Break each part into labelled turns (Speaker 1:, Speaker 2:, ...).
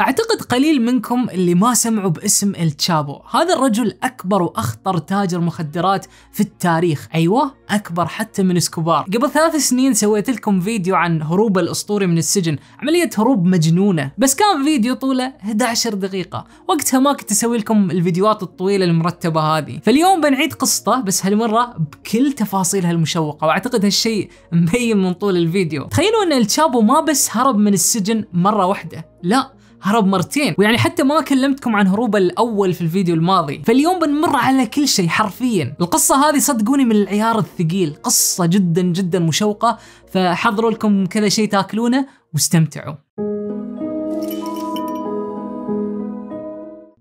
Speaker 1: اعتقد قليل منكم اللي ما سمعوا باسم التشابو هذا الرجل اكبر واخطر تاجر مخدرات في التاريخ ايوه اكبر حتى من اسكوبار قبل ثلاث سنين سويت لكم فيديو عن هروب الاسطوري من السجن عملية هروب مجنونة بس كان فيديو طوله 11 دقيقة وقتها ما كنت اسوي لكم الفيديوهات الطويلة المرتبة هذه فاليوم بنعيد قصته بس هالمرة بكل تفاصيلها المشوقة واعتقد هالشيء مبين من طول الفيديو تخيلوا ان التشابو ما بس هرب من السجن مرة واحدة لا هرب مرتين ويعني حتى ما كلمتكم عن هروبه الاول في الفيديو الماضي فاليوم بنمر على كل شيء حرفيا القصه هذه صدقوني من العيار الثقيل قصه جدا جدا مشوقه فحضروا لكم كذا شيء تاكلونه واستمتعوا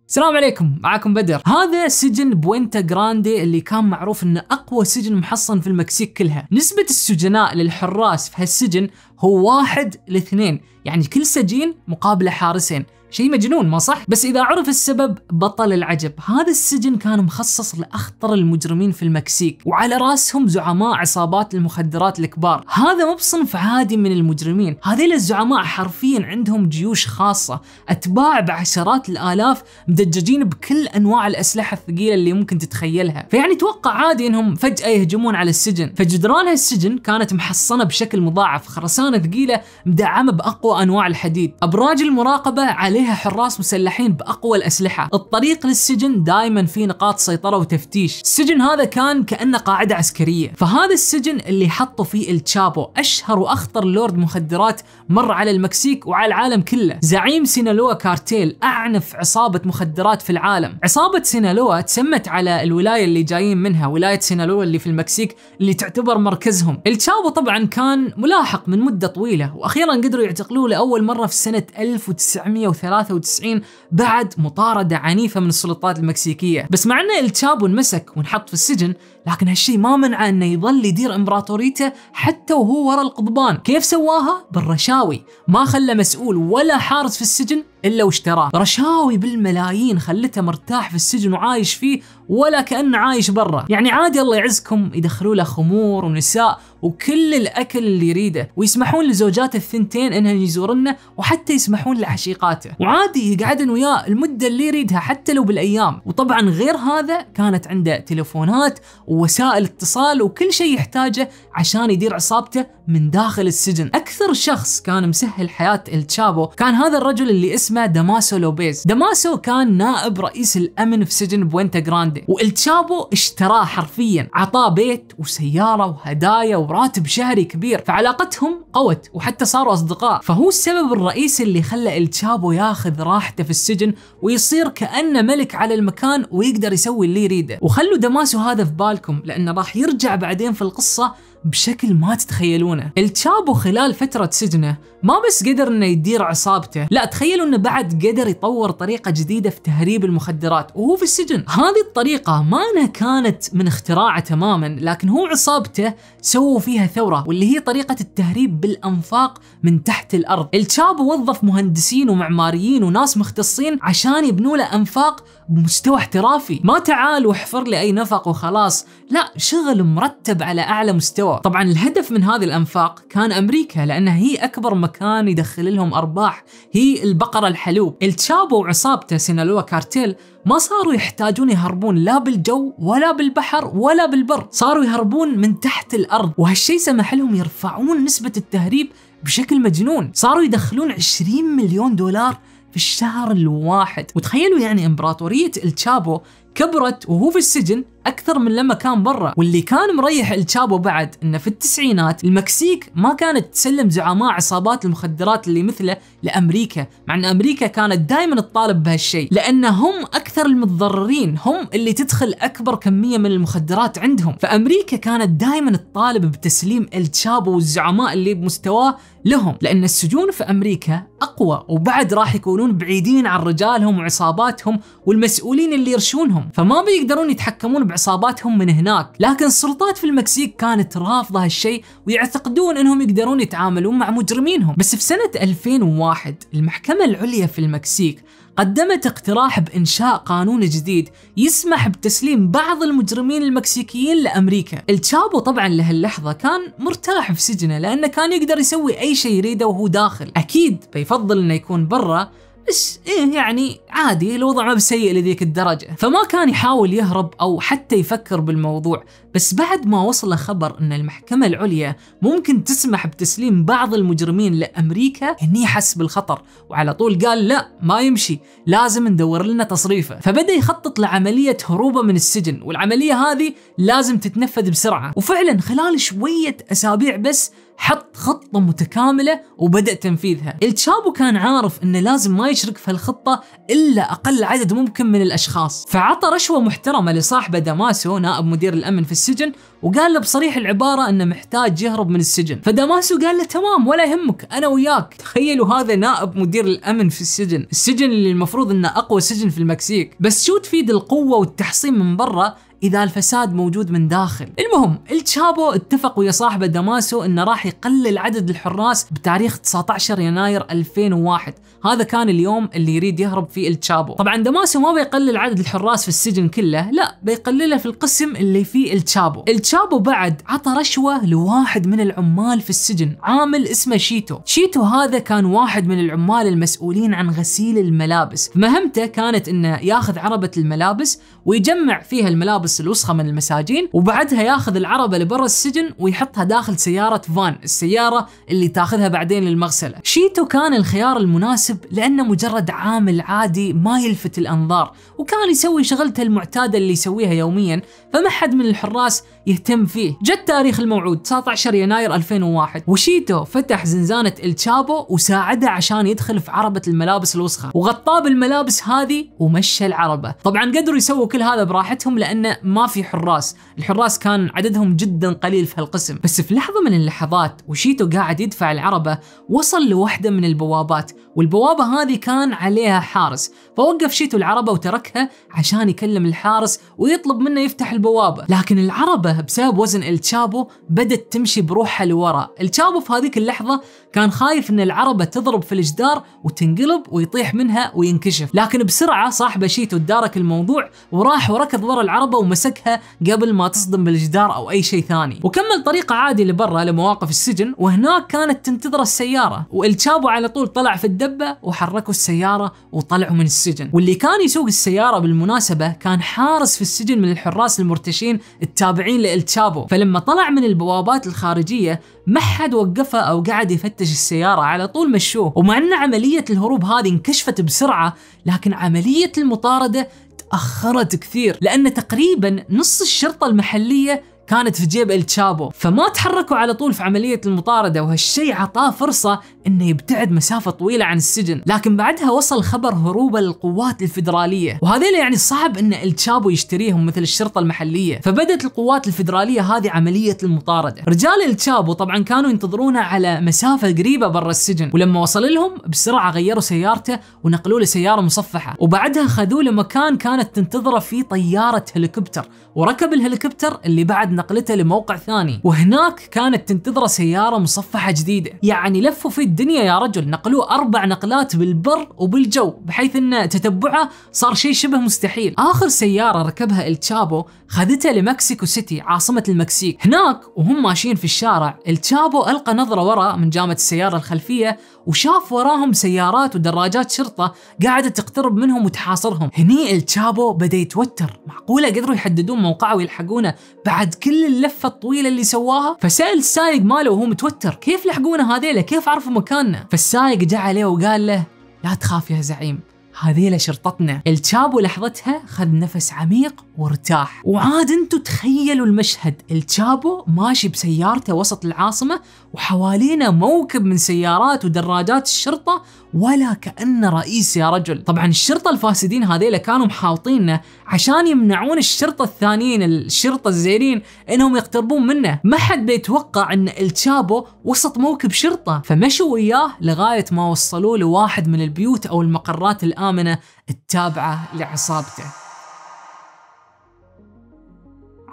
Speaker 1: السلام عليكم معكم بدر هذا سجن بوينتا جراندي اللي كان معروف انه اقوى سجن محصن في المكسيك كلها نسبة السجناء للحراس في هالسجن هو واحد لاثنين يعني كل سجين مقابله حارسين شيء مجنون ما صح بس اذا عرف السبب بطل العجب هذا السجن كان مخصص لاخطر المجرمين في المكسيك وعلى راسهم زعماء عصابات المخدرات الكبار هذا مو بصنف عادي من المجرمين هذيل الزعماء حرفيا عندهم جيوش خاصه اتباع بعشرات الالاف مدججين بكل انواع الاسلحه الثقيله اللي ممكن تتخيلها فيعني توقع عادي انهم فجاه يهجمون على السجن فجدران هالسجن كانت محصنه بشكل مضاعف خرسانه ثقيله مدعمه باقوى انواع الحديد ابراج المراقبه على عليها حراس مسلحين باقوى الاسلحه، الطريق للسجن دائما في نقاط سيطره وتفتيش، السجن هذا كان كانه قاعده عسكريه، فهذا السجن اللي حطوا فيه التشابو اشهر واخطر لورد مخدرات مر على المكسيك وعلى العالم كله، زعيم سينالوا كارتيل اعنف عصابه مخدرات في العالم، عصابه سينالوا تسمت على الولايه اللي جايين منها، ولايه سينالوا اللي في المكسيك اللي تعتبر مركزهم، التشابو طبعا كان ملاحق من مده طويله واخيرا قدروا يعتقلوه لاول مره في سنه 1930 1993 بعد مطاردة عنيفة من السلطات المكسيكية بس مع أن التشابو انمسك ونحط في السجن لكن هالشيء ما منعه أنه يظل يدير إمبراطوريته حتى وهو وراء القضبان كيف سواها؟ بالرشاوي ما خلى مسؤول ولا حارس في السجن إلا واشتراه رشاوي بالملايين خلته مرتاح في السجن وعايش فيه ولا كأنه عايش برا يعني عادي الله يعزكم يدخلوا له خمور ونساء وكل الأكل اللي يريده ويسمحون لزوجات الثنتين انهن يزورنه وحتى يسمحون لعشيقاته وعادي يقعدن وياه المدة اللي يريدها حتى لو بالأيام وطبعا غير هذا كانت عنده تلفونات ووسائل اتصال وكل شيء يحتاجه عشان يدير عصابته من داخل السجن أكثر شخص كان مسهل حياة التشابو كان هذا الرجل اللي اسمه داماسو لوبيز داماسو كان نائب رئيس الأمن في سجن بوينتا جراندي بعده والتشابو اشتراه حرفيا عطاه بيت وسياره وهدايا وراتب شهري كبير فعلاقتهم قوت وحتى صاروا اصدقاء فهو السبب الرئيسي اللي خلى التشابو ياخذ راحته في السجن ويصير كانه ملك على المكان ويقدر يسوي اللي يريده وخلوا دماسو هذا في بالكم لانه راح يرجع بعدين في القصه بشكل ما تتخيلونه التشابو خلال فترة سجنه ما بس قدر انه يدير عصابته لا تخيلوا انه بعد قدر يطور طريقة جديدة في تهريب المخدرات وهو في السجن هذه الطريقة ما انها كانت من اختراعه تماما لكن هو عصابته سووا فيها ثورة واللي هي طريقة التهريب بالانفاق من تحت الارض التشابو وظف مهندسين ومعماريين وناس مختصين عشان يبنوا له انفاق بمستوى احترافي ما تعال واحفر لي اي نفق وخلاص لا شغل مرتب على اعلى مستوى الدور طبعا الهدف من هذه الأنفاق كان أمريكا لأنها هي أكبر مكان يدخل لهم أرباح هي البقرة الحلوب التشابو وعصابته سينالوا كارتيل ما صاروا يحتاجون يهربون لا بالجو ولا بالبحر ولا بالبر صاروا يهربون من تحت الأرض وهالشيء سمح لهم يرفعون نسبة التهريب بشكل مجنون صاروا يدخلون 20 مليون دولار في الشهر الواحد وتخيلوا يعني امبراطورية التشابو كبرت وهو في السجن اكثر من لما كان برا واللي كان مريح التشابو بعد انه في التسعينات المكسيك ما كانت تسلم زعماء عصابات المخدرات اللي مثله لامريكا مع ان امريكا كانت دائما تطالب بهالشيء لان هم اكثر المتضررين هم اللي تدخل اكبر كميه من المخدرات عندهم فامريكا كانت دائما تطالب بتسليم التشابو والزعماء اللي بمستواه لهم لان السجون في امريكا اقوى وبعد راح يكونون بعيدين عن رجالهم وعصاباتهم والمسؤولين اللي يرشونهم فما بيقدرون يتحكمون عصاباتهم من هناك لكن السلطات في المكسيك كانت رافضة هالشيء ويعتقدون انهم يقدرون يتعاملون مع مجرمينهم بس في سنة 2001 المحكمة العليا في المكسيك قدمت اقتراح بإنشاء قانون جديد يسمح بتسليم بعض المجرمين المكسيكيين لأمريكا التشابو طبعا لهاللحظة كان مرتاح في سجنه لأنه كان يقدر يسوي أي شيء يريده وهو داخل أكيد بيفضل أنه يكون برا بس إيه يعني عادي الوضع ما بسيء لذيك الدرجة فما كان يحاول يهرب أو حتى يفكر بالموضوع بس بعد ما وصل خبر أن المحكمة العليا ممكن تسمح بتسليم بعض المجرمين لأمريكا هني حس بالخطر وعلى طول قال لا ما يمشي لازم ندور لنا تصريفه فبدأ يخطط لعملية هروبه من السجن والعملية هذه لازم تتنفذ بسرعة وفعلا خلال شوية أسابيع بس حط خطة متكاملة وبدأ تنفيذها التشابو كان عارف انه لازم ما يشرك في الخطة الا اقل عدد ممكن من الاشخاص فعطى رشوة محترمة لصاحبه داماسو نائب مدير الامن في السجن وقال له بصريح العبارة انه محتاج يهرب من السجن فداماسو قال له تمام ولا يهمك انا وياك تخيلوا هذا نائب مدير الامن في السجن السجن اللي المفروض انه اقوى سجن في المكسيك بس شو تفيد القوة والتحصين من برا اذا الفساد موجود من داخل المهم التشابو اتفق ويا صاحبه داماسو انه راح يقلل عدد الحراس بتاريخ 19 يناير 2001 هذا كان اليوم اللي يريد يهرب فيه التشابو طبعا داماسو ما بيقلل عدد الحراس في السجن كله لا بيقلله في القسم اللي فيه التشابو التشابو بعد عطى رشوة لواحد من العمال في السجن عامل اسمه شيتو شيتو هذا كان واحد من العمال المسؤولين عن غسيل الملابس مهمته كانت انه ياخذ عربة الملابس ويجمع فيها الملابس يحبس الوسخه من المساجين وبعدها ياخذ العربه لبرا السجن ويحطها داخل سياره فان السياره اللي تاخذها بعدين للمغسله شيتو كان الخيار المناسب لانه مجرد عامل عادي ما يلفت الانظار وكان يسوي شغلته المعتاده اللي يسويها يوميا فما حد من الحراس يهتم فيه جت تاريخ الموعود 19 يناير 2001 وشيتو فتح زنزانه التشابو وساعده عشان يدخل في عربه الملابس الوسخه وغطاه بالملابس هذه ومشى العربه طبعا قدروا يسووا كل هذا براحتهم لان ما في حراس الحراس كان عددهم جدا قليل في هالقسم بس في لحظة من اللحظات وشيتو قاعد يدفع العربة وصل لوحدة من البوابات والبوابة هذه كان عليها حارس فوقف شيتو العربة وتركها عشان يكلم الحارس ويطلب منه يفتح البوابة لكن العربة بسبب وزن التشابو بدت تمشي بروحها لورا التشابو في هذيك اللحظة كان خايف ان العربة تضرب في الجدار وتنقلب ويطيح منها وينكشف لكن بسرعة صاحبه شيتو ادارك الموضوع وراح وركض ورا العربة ومسكها قبل ما تصدم بالجدار او اي شيء ثاني وكمل طريقه عادي لبرا لمواقف السجن وهناك كانت تنتظره السياره والتشابو على طول طلع في الدبه وحركوا السياره وطلعوا من السجن واللي كان يسوق السياره بالمناسبه كان حارس في السجن من الحراس المرتشين التابعين لالتشابو فلما طلع من البوابات الخارجيه ما حد وقفه او قعد يفتش السياره على طول مشوه ومع ان عمليه الهروب هذه انكشفت بسرعه لكن عمليه المطارده أخرت كثير لأن تقريبا نص الشرطة المحلية كانت في جيب التشابو فما تحركوا على طول في عملية المطاردة وهالشيء عطاه فرصة انه يبتعد مسافة طويلة عن السجن لكن بعدها وصل خبر هروبه للقوات الفيدرالية وهذا يعني صعب ان التشابو يشتريهم مثل الشرطة المحلية فبدت القوات الفيدرالية هذه عملية المطاردة رجال التشابو طبعا كانوا ينتظرونه على مسافة قريبة برا السجن ولما وصل لهم بسرعة غيروا سيارته ونقلوا له سيارة مصفحة وبعدها خذوه لمكان كانت تنتظره فيه طيارة هليكوبتر وركب الهليكوبتر اللي بعد نقلته لموقع ثاني وهناك كانت تنتظره سياره مصفحه جديده يعني لفوا في الدنيا يا رجل نقلوه اربع نقلات بالبر وبالجو بحيث ان تتبعه صار شيء شبه مستحيل اخر سياره ركبها التشابو خذته لمكسيكو سيتي عاصمه المكسيك هناك وهم ماشيين في الشارع التشابو القى نظره وراء من جامعة السياره الخلفيه وشاف وراهم سيارات ودراجات شرطه قاعده تقترب منهم وتحاصرهم هني التشابو بدا يتوتر معقوله قدروا يحددون موقعه ويلحقونه بعد كل كل اللفه الطويله اللي سواها فسال السايق ماله وهو متوتر كيف لحقونا هذيلا كيف عرفوا مكاننا فالسايق جاء عليه وقال له لا تخاف يا زعيم هذيلا شرطتنا التشابو لحظتها خذ نفس عميق وارتاح وعاد انتم تخيلوا المشهد التشابو ماشي بسيارته وسط العاصمة وحوالينا موكب من سيارات ودراجات الشرطة ولا كأنه رئيس يا رجل طبعا الشرطة الفاسدين هذيلا كانوا محاوطينه عشان يمنعون الشرطة الثانيين الشرطة الزيرين انهم يقتربون منه ما حد بيتوقع ان التشابو وسط موكب شرطة فمشوا وياه لغاية ما وصلوه لواحد من البيوت او المقرات الامنة التابعة لعصابته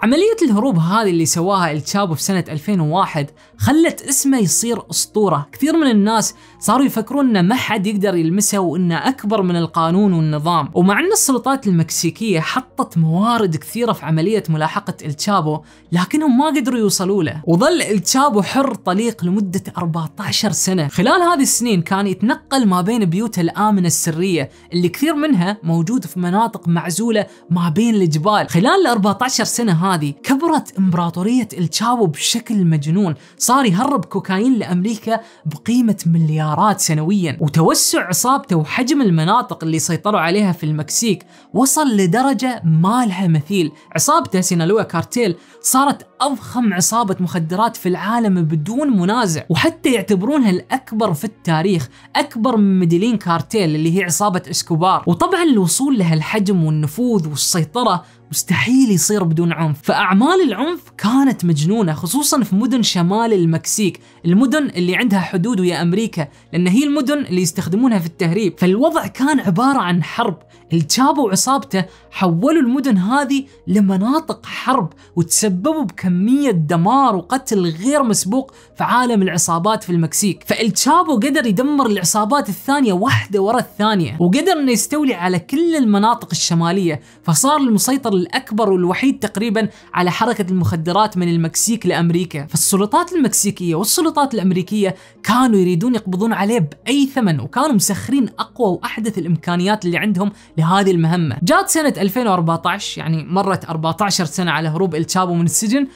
Speaker 1: عملية الهروب هذه اللي سواها التشابو في سنة 2001 خلت اسمه يصير أسطورة كثير من الناس صاروا يفكرون أنه ما حد يقدر يلمسه وأنه أكبر من القانون والنظام ومع أن السلطات المكسيكية حطت موارد كثيرة في عملية ملاحقة التشابو لكنهم ما قدروا يوصلوا له وظل التشابو حر طليق لمدة 14 سنة خلال هذه السنين كان يتنقل ما بين بيوته الآمنة السرية اللي كثير منها موجود في مناطق معزولة ما بين الجبال خلال ال 14 سنة هذه كبرت إمبراطورية التشاو بشكل مجنون صار يهرب كوكايين لأمريكا بقيمة مليارات سنويا وتوسع عصابته وحجم المناطق اللي سيطروا عليها في المكسيك وصل لدرجة ما لها مثيل عصابته سينالوا كارتيل صارت أضخم عصابة مخدرات في العالم بدون منازع وحتى يعتبرونها الأكبر في التاريخ أكبر من ميدلين كارتيل اللي هي عصابة إسكوبار وطبعا الوصول لها الحجم والنفوذ والسيطرة مستحيل يصير بدون عنف فأعمال العنف كانت مجنونة خصوصا في مدن شمال المكسيك المدن اللي عندها حدود ويا أمريكا لأن هي المدن اللي يستخدمونها في التهريب فالوضع كان عبارة عن حرب التشابو وعصابته حولوا المدن هذه لمناطق حرب وتسببوا بك كمية دمار وقتل غير مسبوق في عالم العصابات في المكسيك فالتشابو قدر يدمر العصابات الثانية واحدة ورا الثانية وقدر انه يستولي على كل المناطق الشمالية فصار المسيطر الاكبر والوحيد تقريبا على حركة المخدرات من المكسيك لامريكا فالسلطات المكسيكية والسلطات الامريكية كانوا يريدون يقبضون عليه باي ثمن وكانوا مسخرين اقوى واحدث الامكانيات اللي عندهم لهذه المهمة جات سنة 2014 يعني مرت 14 سنة على هروب التشابو من السجن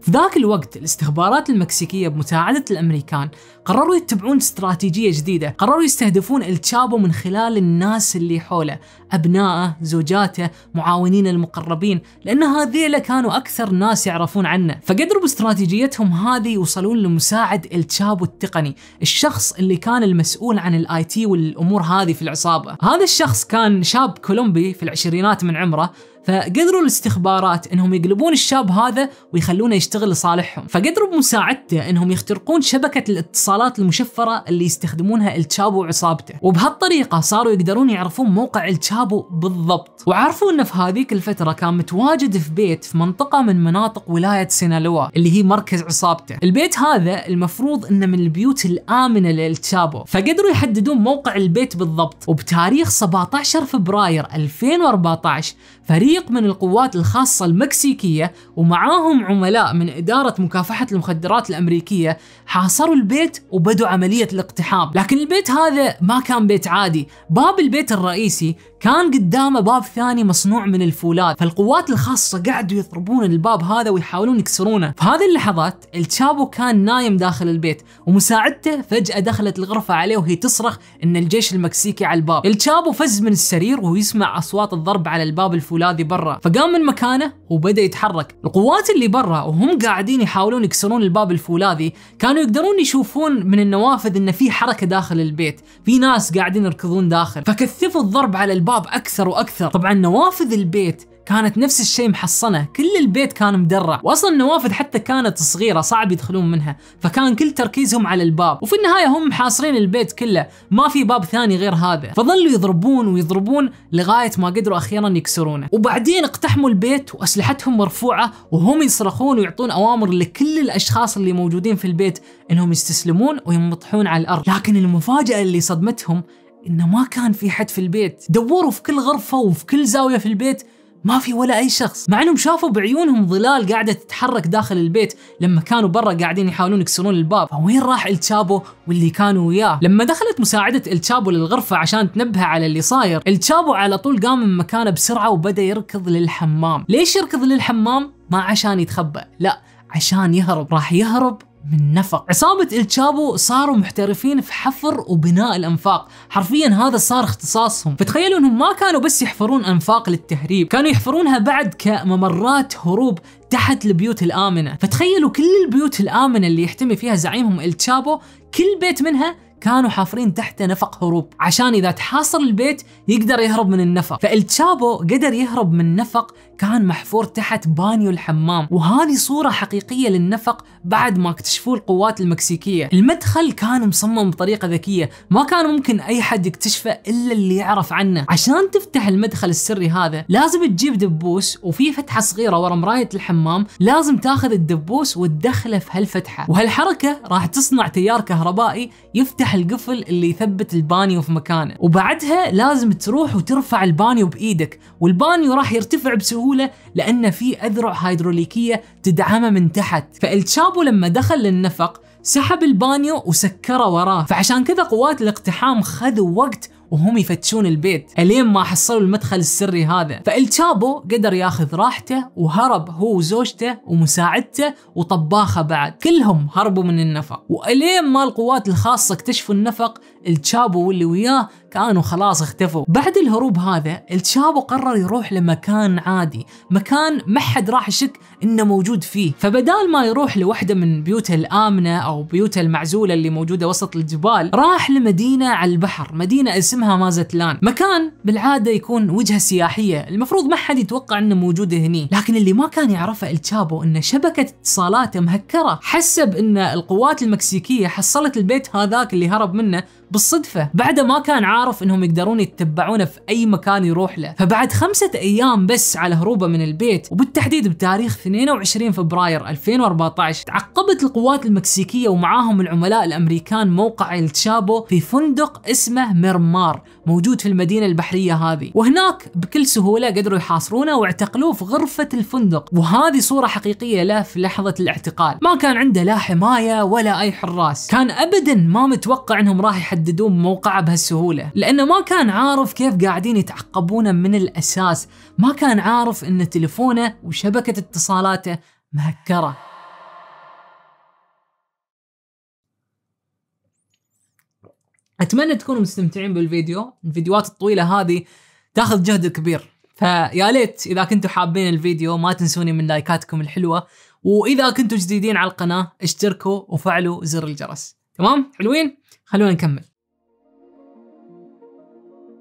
Speaker 1: في ذاك الوقت الاستخبارات المكسيكية بمساعدة الأمريكان قرروا يتبعون استراتيجية جديدة قرروا يستهدفون التشابو من خلال الناس اللي حوله أبنائه زوجاته معاونين المقربين لأن هذيلا كانوا أكثر ناس يعرفون عنه فقدروا باستراتيجيتهم هذه يوصلون لمساعد التشابو التقني الشخص اللي كان المسؤول عن الاي تي والأمور هذه في العصابة هذا الشخص كان شاب كولومبي في العشرينات من عمره فقدروا الاستخبارات انهم يقلبون الشاب هذا ويخلونه يشتغل لصالحهم فقدروا بمساعدته انهم يخترقون شبكة الاتصالات المشفرة اللي يستخدمونها التشابو وعصابته وبهالطريقة صاروا يقدرون يعرفون موقع التشابو بالضبط وعرفوا انه في هذيك الفترة كان متواجد في بيت في منطقة من مناطق ولاية سينالوا اللي هي مركز عصابته البيت هذا المفروض انه من البيوت الامنة للتشابو فقدروا يحددون موقع البيت بالضبط وبتاريخ 17 فبراير 2014 فريق من القوات الخاصة المكسيكية ومعاهم عملاء من إدارة مكافحة المخدرات الأمريكية حاصروا البيت وبدوا عملية الاقتحام لكن البيت هذا ما كان بيت عادي باب البيت الرئيسي كان قدامه باب ثاني مصنوع من الفولاذ فالقوات الخاصة قعدوا يضربون الباب هذا ويحاولون يكسرونه في هذه اللحظات التشابو كان نايم داخل البيت ومساعدته فجأة دخلت الغرفة عليه وهي تصرخ ان الجيش المكسيكي على الباب التشابو فز من السرير وهو يسمع اصوات الضرب على الباب الفولاذي برا فقام من مكانه وبدأ يتحرك القوات اللي برا وهم قاعدين يحاولون يكسرون الباب الفولاذي كانوا يقدرون يشوفون من النوافذ ان في حركة داخل البيت في ناس قاعدين يركضون داخل فكثفوا الضرب على الباب الباب اكثر واكثر طبعا نوافذ البيت كانت نفس الشيء محصنه كل البيت كان مدرع واصلا النوافذ حتى كانت صغيره صعب يدخلون منها فكان كل تركيزهم على الباب وفي النهايه هم محاصرين البيت كله ما في باب ثاني غير هذا فظلوا يضربون ويضربون لغايه ما قدروا اخيرا يكسرونه وبعدين اقتحموا البيت واسلحتهم مرفوعه وهم يصرخون ويعطون اوامر لكل الاشخاص اللي موجودين في البيت انهم يستسلمون وينبطحون على الارض لكن المفاجاه اللي صدمتهم انه ما كان في حد في البيت دوروا في كل غرفه وفي كل زاويه في البيت ما في ولا اي شخص مع انهم شافوا بعيونهم ظلال قاعده تتحرك داخل البيت لما كانوا برا قاعدين يحاولون يكسرون الباب فوين راح التشابو واللي كانوا وياه لما دخلت مساعده التشابو للغرفه عشان تنبهه على اللي صاير التشابو على طول قام من مكانه بسرعه وبدا يركض للحمام ليش يركض للحمام ما عشان يتخبى لا عشان يهرب راح يهرب من نفق عصابة التشابو صاروا محترفين في حفر وبناء الأنفاق حرفيا هذا صار اختصاصهم فتخيلوا أنهم ما كانوا بس يحفرون أنفاق للتهريب كانوا يحفرونها بعد كممرات هروب تحت البيوت الآمنة فتخيلوا كل البيوت الآمنة اللي يحتمي فيها زعيمهم التشابو كل بيت منها كانوا حافرين تحت نفق هروب عشان إذا تحاصر البيت يقدر يهرب من النفق فالتشابو قدر يهرب من نفق كان محفور تحت بانيو الحمام وهذه صورة حقيقية للنفق بعد ما اكتشفوه القوات المكسيكية المدخل كان مصمم بطريقة ذكية ما كان ممكن أي حد يكتشفه إلا اللي يعرف عنه عشان تفتح المدخل السري هذا لازم تجيب دبوس وفي فتحة صغيرة ورا مراية الحمام لازم تاخذ الدبوس وتدخله في هالفتحة وهالحركة راح تصنع تيار كهربائي يفتح القفل اللي يثبت البانيو في مكانه وبعدها لازم تروح وترفع البانيو بإيدك والبانيو راح يرتفع بسهولة بسهولة لأن في أذرع هيدروليكية تدعمه من تحت فالتشابو لما دخل للنفق سحب البانيو وسكره وراه فعشان كذا قوات الاقتحام خذوا وقت وهم يفتشون البيت الين ما حصلوا المدخل السري هذا فالتشابو قدر ياخذ راحته وهرب هو وزوجته ومساعدته وطباخه بعد كلهم هربوا من النفق والين ما القوات الخاصه اكتشفوا النفق التشابو واللي وياه كانوا خلاص اختفوا بعد الهروب هذا التشابو قرر يروح لمكان عادي مكان ما حد راح يشك انه موجود فيه فبدال ما يروح لوحده من بيوته الامنه او بيوته المعزوله اللي موجوده وسط الجبال راح لمدينه على البحر مدينه اسمها مازتلان مكان بالعاده يكون وجهه سياحيه المفروض ما حد يتوقع انه موجود هني لكن اللي ما كان يعرفه التشابو ان شبكه اتصالاته مهكره حسب ان القوات المكسيكيه حصلت البيت هذاك اللي هرب منه بالصدفه بعده ما كان عارف انهم يقدرون يتبعونه في اي مكان يروح له فبعد خمسه ايام بس على هروبه من البيت وبالتحديد بتاريخ 22 فبراير 2014 تعقبت القوات المكسيكيه ومعاهم العملاء الامريكان موقع التشابو في فندق اسمه ميرمار موجود في المدينة البحرية هذه وهناك بكل سهولة قدروا يحاصرونه واعتقلوه في غرفة الفندق وهذه صورة حقيقية له في لحظة الاعتقال ما كان عنده لا حماية ولا أي حراس كان أبدا ما متوقع أنهم راح يحددون موقعه بهالسهولة لأنه ما كان عارف كيف قاعدين يتعقبونه من الأساس ما كان عارف أن تليفونه وشبكة اتصالاته مهكره اتمنى تكونوا مستمتعين بالفيديو الفيديوهات الطويله هذه تاخذ جهد كبير فيا ليت اذا كنتوا حابين الفيديو ما تنسوني من لايكاتكم الحلوه واذا كنتوا جديدين على القناه اشتركوا وفعلوا زر الجرس تمام حلوين خلونا نكمل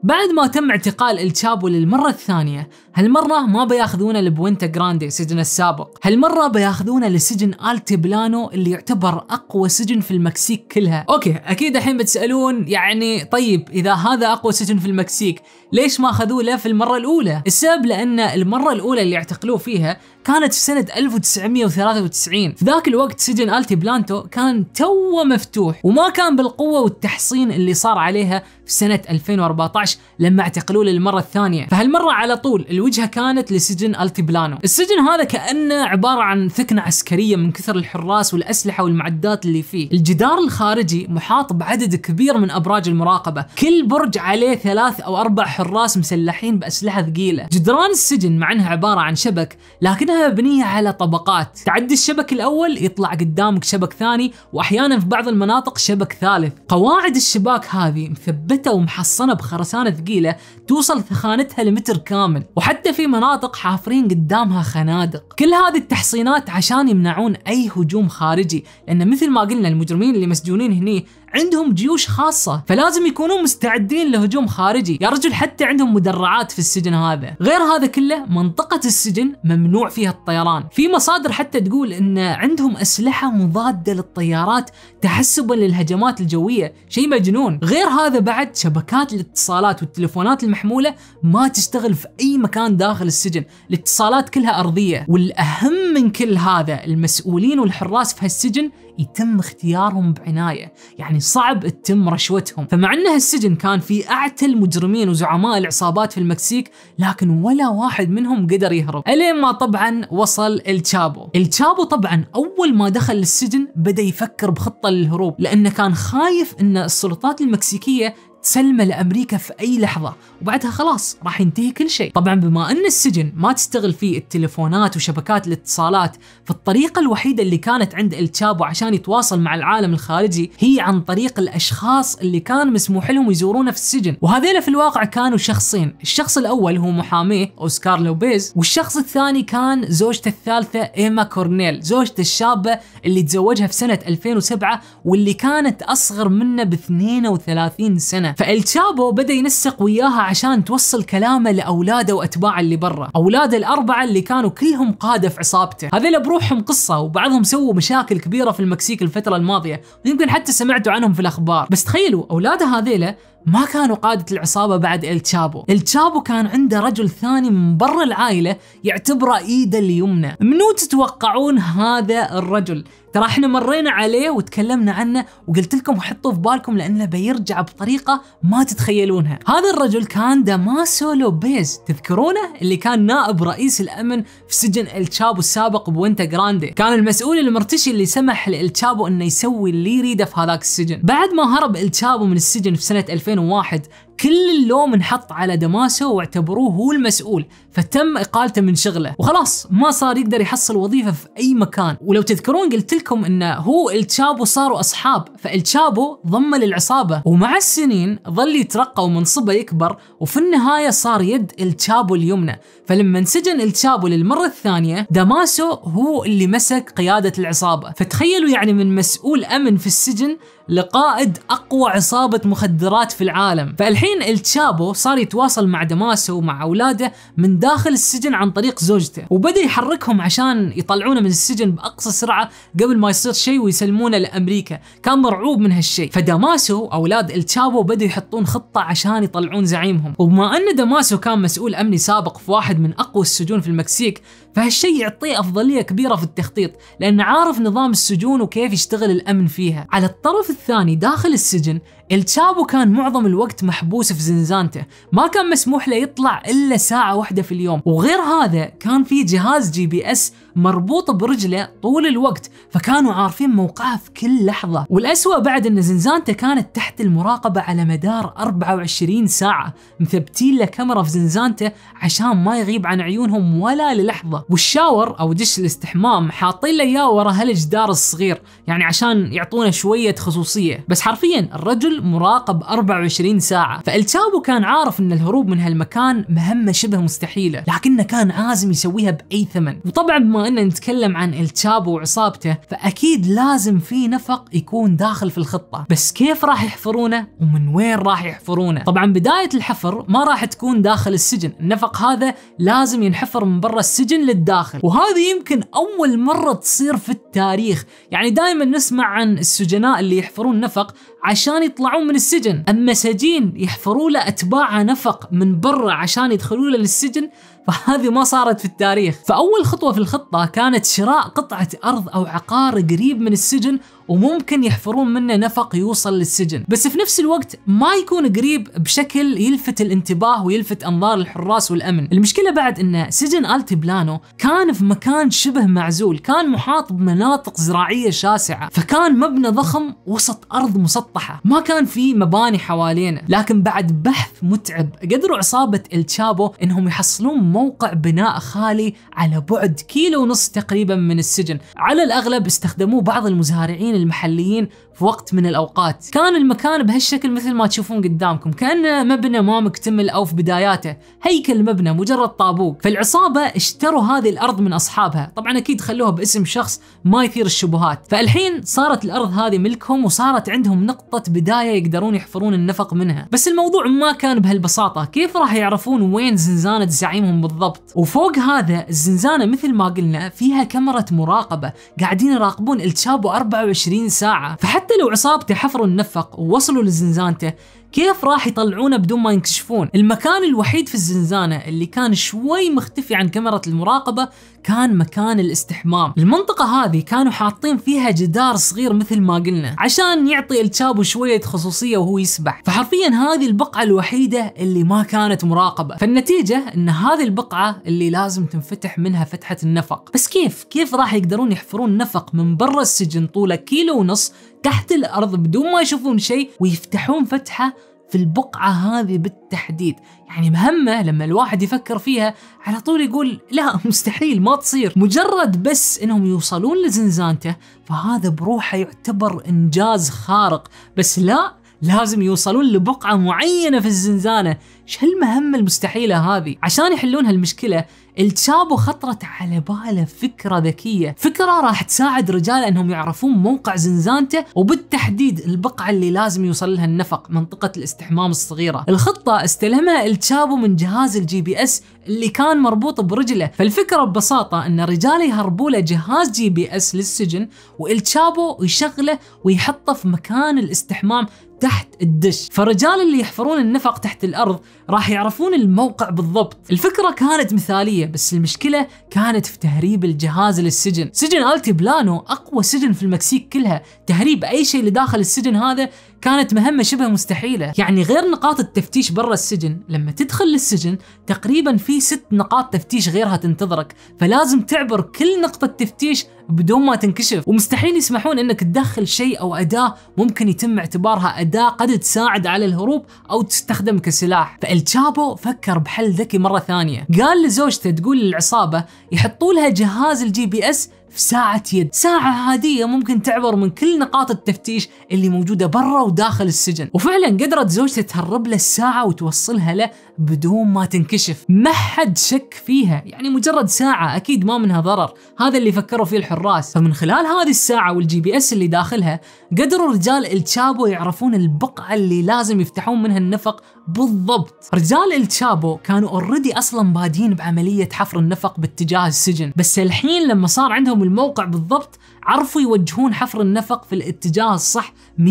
Speaker 1: بعد ما تم اعتقال التشابو للمرة الثانية هالمرة ما بياخذونه لبوينتا جراندي سجن السابق هالمرة بياخذونه لسجن بلانو اللي يعتبر أقوى سجن في المكسيك كلها أوكي أكيد الحين بتسألون يعني طيب إذا هذا أقوى سجن في المكسيك ليش ما أخذوه له في المرة الأولى السبب لأن المرة الأولى اللي اعتقلوه فيها كانت في سنة 1993 في ذاك الوقت سجن التي بلانتو كان توه مفتوح وما كان بالقوة والتحصين اللي صار عليها في سنة 2014 لما اعتقلوه للمرة الثانية فهالمرة على طول الوجهة كانت لسجن التي بلانو السجن هذا كأنه عبارة عن ثكنة عسكرية من كثر الحراس والأسلحة والمعدات اللي فيه الجدار الخارجي محاط بعدد كبير من أبراج المراقبة كل برج عليه ثلاث أو أربع حراس مسلحين بأسلحة ثقيلة جدران السجن مع أنها عبارة عن شبك لكنها مبنيه على طبقات تعدي الشبك الاول يطلع قدامك شبك ثاني واحيانا في بعض المناطق شبك ثالث قواعد الشباك هذه مثبته ومحصنه بخرسانه ثقيله توصل ثخانتها لمتر كامل وحتى في مناطق حافرين قدامها خنادق كل هذه التحصينات عشان يمنعون اي هجوم خارجي لان مثل ما قلنا المجرمين اللي مسجونين هني عندهم جيوش خاصه فلازم يكونوا مستعدين لهجوم خارجي يا رجل حتى عندهم مدرعات في السجن هذا غير هذا كله منطقه السجن ممنوع فيها الطيران في مصادر حتى تقول ان عندهم اسلحه مضاده للطيارات تحسبا للهجمات الجويه شيء مجنون غير هذا بعد شبكات الاتصالات والتلفونات المحموله ما تشتغل في اي مكان داخل السجن الاتصالات كلها ارضيه والاهم من كل هذا المسؤولين والحراس في هالسجن يتم اختيارهم بعنايه يعني يعني صعب تتم رشوتهم فمع أن السجن كان فيه اعتى المجرمين وزعماء العصابات في المكسيك لكن ولا واحد منهم قدر يهرب ألين ما طبعا وصل التشابو التشابو طبعا أول ما دخل السجن بدأ يفكر بخطة للهروب لأنه كان خايف أن السلطات المكسيكية تسلمه لامريكا في اي لحظه وبعدها خلاص راح ينتهي كل شيء طبعا بما ان السجن ما تشتغل فيه التليفونات وشبكات الاتصالات فالطريقه الوحيده اللي كانت عند التشابو عشان يتواصل مع العالم الخارجي هي عن طريق الاشخاص اللي كان مسموح لهم يزورونه في السجن وهذيلا في الواقع كانوا شخصين الشخص الاول هو محاميه اوسكار لوبيز والشخص الثاني كان زوجته الثالثه ايما كورنيل زوجته الشابه اللي تزوجها في سنه 2007 واللي كانت اصغر منه ب 32 سنه سنة فالتشابو بدأ ينسق وياها عشان توصل كلامه لأولاده وأتباعه اللي برا أولاده الأربعة اللي كانوا كلهم قادة في عصابته هذول بروحهم قصة وبعضهم سووا مشاكل كبيرة في المكسيك الفترة الماضية ويمكن حتى سمعتوا عنهم في الأخبار بس تخيلوا أولاده هذيله ما كانوا قادة العصابة بعد التشابو التشابو كان عنده رجل ثاني من برا العائلة يعتبره ايده اليمنى منو تتوقعون هذا الرجل ترى احنا مرينا عليه وتكلمنا عنه وقلت لكم حطوا في بالكم لانه بيرجع بطريقه ما تتخيلونها. هذا الرجل كان داماسو لوبيز تذكرونه اللي كان نائب رئيس الامن في سجن التشابو السابق بوينتا جراندي، كان المسؤول المرتشي اللي سمح لالتشابو انه يسوي اللي يريده في هذاك السجن. بعد ما هرب التشابو من السجن في سنه 2000 2001 كل اللوم انحط على دماسو واعتبروه هو المسؤول فتم اقالته من شغله وخلاص ما صار يقدر يحصل وظيفه في اي مكان ولو تذكرون قلت لكم انه هو التشابو صاروا اصحاب فالتشابو ضمه للعصابه ومع السنين ظل يترقى ومنصبه يكبر وفي النهايه صار يد التشابو اليمنى فلما انسجن التشابو للمره الثانيه داماسو هو اللي مسك قياده العصابه فتخيلوا يعني من مسؤول امن في السجن لقائد اقوى عصابه مخدرات في العالم فالحين الحين التشابو صار يتواصل مع دماسو ومع اولاده من داخل السجن عن طريق زوجته وبدا يحركهم عشان يطلعونه من السجن باقصى سرعه قبل ما يصير شيء ويسلمونه لامريكا كان مرعوب من هالشيء فداماسو واولاد التشابو بدا يحطون خطه عشان يطلعون زعيمهم وبما ان داماسو كان مسؤول امني سابق في واحد من اقوى السجون في المكسيك فهالشيء يعطيه افضليه كبيره في التخطيط لانه عارف نظام السجون وكيف يشتغل الامن فيها على الطرف الثاني داخل السجن التشابو كان معظم الوقت محبوس في زنزانته ما كان مسموح له يطلع الا ساعه واحده في اليوم وغير هذا كان في جهاز جي بي اس مربوط برجله طول الوقت فكانوا عارفين موقعه في كل لحظه والاسوأ بعد ان زنزانته كانت تحت المراقبه على مدار 24 ساعه مثبتين له كاميرا في زنزانته عشان ما يغيب عن عيونهم ولا للحظه الرياضه والشاور او دش الاستحمام حاطين له اياه ورا هالجدار الصغير يعني عشان يعطونه شويه خصوصيه بس حرفيا الرجل مراقب 24 ساعه فالتشابو كان عارف ان الهروب من هالمكان مهمه شبه مستحيله لكنه كان عازم يسويها باي ثمن وطبعا بما ان نتكلم عن التشابو وعصابته فاكيد لازم في نفق يكون داخل في الخطه بس كيف راح يحفرونه ومن وين راح يحفرونه طبعا بدايه الحفر ما راح تكون داخل السجن النفق هذا لازم ينحفر من برا السجن للداخل وهذه يمكن أول مرة تصير في التاريخ يعني دائما نسمع عن السجناء اللي يحفرون نفق عشان يطلعون من السجن أما سجين يحفروا له أتباعه نفق من برا عشان يدخلوا له للسجن فهذه ما صارت في التاريخ فأول خطوة في الخطة كانت شراء قطعة أرض أو عقار قريب من السجن وممكن يحفرون منه نفق يوصل للسجن بس في نفس الوقت ما يكون قريب بشكل يلفت الانتباه ويلفت انظار الحراس والامن المشكله بعد ان سجن التي بلانو كان في مكان شبه معزول كان محاط بمناطق زراعيه شاسعه فكان مبنى ضخم وسط ارض مسطحه ما كان في مباني حوالينا لكن بعد بحث متعب قدروا عصابه التشابو انهم يحصلون موقع بناء خالي على بعد كيلو ونص تقريبا من السجن على الاغلب استخدموه بعض المزارعين المحليين في وقت من الاوقات كان المكان بهالشكل مثل ما تشوفون قدامكم كانه مبنى ما مكتمل او في بداياته هيكل مبنى مجرد طابوق فالعصابه اشتروا هذه الارض من اصحابها طبعا اكيد خلوها باسم شخص ما يثير الشبهات فالحين صارت الارض هذه ملكهم وصارت عندهم نقطه بدايه يقدرون يحفرون النفق منها بس الموضوع ما كان بهالبساطه كيف راح يعرفون وين زنزانه زعيمهم بالضبط وفوق هذا الزنزانه مثل ما قلنا فيها كاميرا مراقبه قاعدين يراقبون التشابو 24 20 ساعة فحتى لو عصابته حفروا النفق ووصلوا لزنزانته كيف راح يطلعونه بدون ما ينكشفون المكان الوحيد في الزنزانة اللي كان شوي مختفي عن كاميرا المراقبة كان مكان الاستحمام المنطقة هذه كانوا حاطين فيها جدار صغير مثل ما قلنا عشان يعطي التشابو شوية خصوصية وهو يسبح فحرفيا هذه البقعة الوحيدة اللي ما كانت مراقبة فالنتيجة ان هذه البقعة اللي لازم تنفتح منها فتحة النفق بس كيف كيف راح يقدرون يحفرون نفق من برا السجن طوله كيلو ونص تحت الارض بدون ما يشوفون شيء ويفتحون فتحه في البقعة هذه بالتحديد يعني مهمة لما الواحد يفكر فيها على طول يقول لا مستحيل ما تصير مجرد بس انهم يوصلون لزنزانته فهذا بروحه يعتبر انجاز خارق بس لا لازم يوصلون لبقعة معينة في الزنزانة ايش هالمهمة المستحيلة هذه؟ عشان يحلون هالمشكلة التشابو خطرت على باله فكرة ذكية فكرة راح تساعد رجال انهم يعرفون موقع زنزانته وبالتحديد البقعة اللي لازم يوصل لها النفق منطقة الاستحمام الصغيرة الخطة استلمها التشابو من جهاز الجي بي اس اللي كان مربوط برجله فالفكرة ببساطة ان رجال يهربوا له جهاز جي بي اس للسجن والتشابو يشغله ويحطه في مكان الاستحمام تحت الدش فالرجال اللي يحفرون النفق تحت الارض راح يعرفون الموقع بالضبط الفكرة كانت مثالية بس المشكلة كانت في تهريب الجهاز للسجن سجن التي بلانو أقوى سجن في المكسيك كلها تهريب أي شيء لداخل السجن هذا كانت مهمة شبه مستحيلة يعني غير نقاط التفتيش برا السجن لما تدخل للسجن تقريبا في ست نقاط تفتيش غيرها تنتظرك فلازم تعبر كل نقطة تفتيش بدون ما تنكشف ومستحيل يسمحون انك تدخل شيء او اداة ممكن يتم اعتبارها اداة قد تساعد على الهروب او تستخدم كسلاح فالتشابو فكر بحل ذكي مرة ثانية قال لزوجته تقول للعصابة يحطوا لها جهاز الجي بي اس في ساعة يد ساعة عادية ممكن تعبر من كل نقاط التفتيش اللي موجودة برا وداخل السجن وفعلا قدرت زوجته تهرب له الساعة وتوصلها له بدون ما تنكشف ما حد شك فيها يعني مجرد ساعة أكيد ما منها ضرر هذا اللي فكروا فيه الحراس فمن خلال هذه الساعة والجي بي اس اللي داخلها قدروا رجال التشابو يعرفون البقعة اللي لازم يفتحون منها النفق بالضبط رجال التشابو كانوا اوريدي اصلا بادين بعملية حفر النفق باتجاه السجن بس الحين لما صار عندهم الموقع بالضبط عرفوا يوجهون حفر النفق في الاتجاه الصح 100%